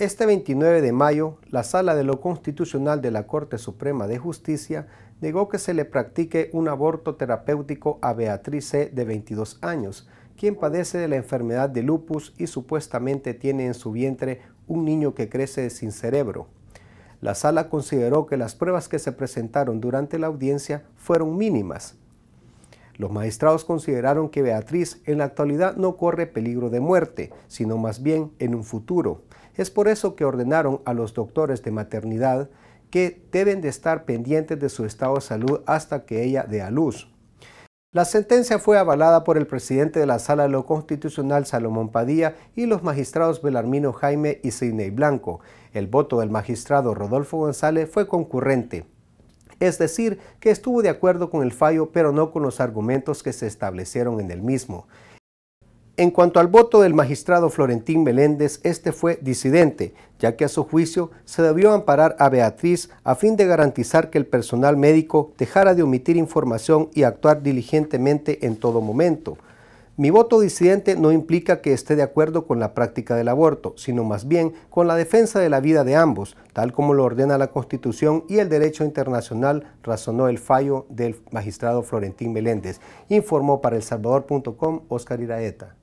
Este 29 de mayo, la Sala de lo Constitucional de la Corte Suprema de Justicia negó que se le practique un aborto terapéutico a Beatriz C. de 22 años, quien padece de la enfermedad de lupus y supuestamente tiene en su vientre un niño que crece sin cerebro. La sala consideró que las pruebas que se presentaron durante la audiencia fueron mínimas, los magistrados consideraron que Beatriz en la actualidad no corre peligro de muerte, sino más bien en un futuro. Es por eso que ordenaron a los doctores de maternidad que deben de estar pendientes de su estado de salud hasta que ella dé a luz. La sentencia fue avalada por el presidente de la Sala de lo Constitucional, Salomón Padilla, y los magistrados Belarmino Jaime y Sidney Blanco. El voto del magistrado Rodolfo González fue concurrente es decir, que estuvo de acuerdo con el fallo pero no con los argumentos que se establecieron en el mismo. En cuanto al voto del magistrado Florentín Meléndez, este fue disidente, ya que a su juicio se debió amparar a Beatriz a fin de garantizar que el personal médico dejara de omitir información y actuar diligentemente en todo momento. Mi voto disidente no implica que esté de acuerdo con la práctica del aborto, sino más bien con la defensa de la vida de ambos, tal como lo ordena la Constitución y el derecho internacional, razonó el fallo del magistrado Florentín Meléndez. Informó para El Salvador.com Oscar Iraeta.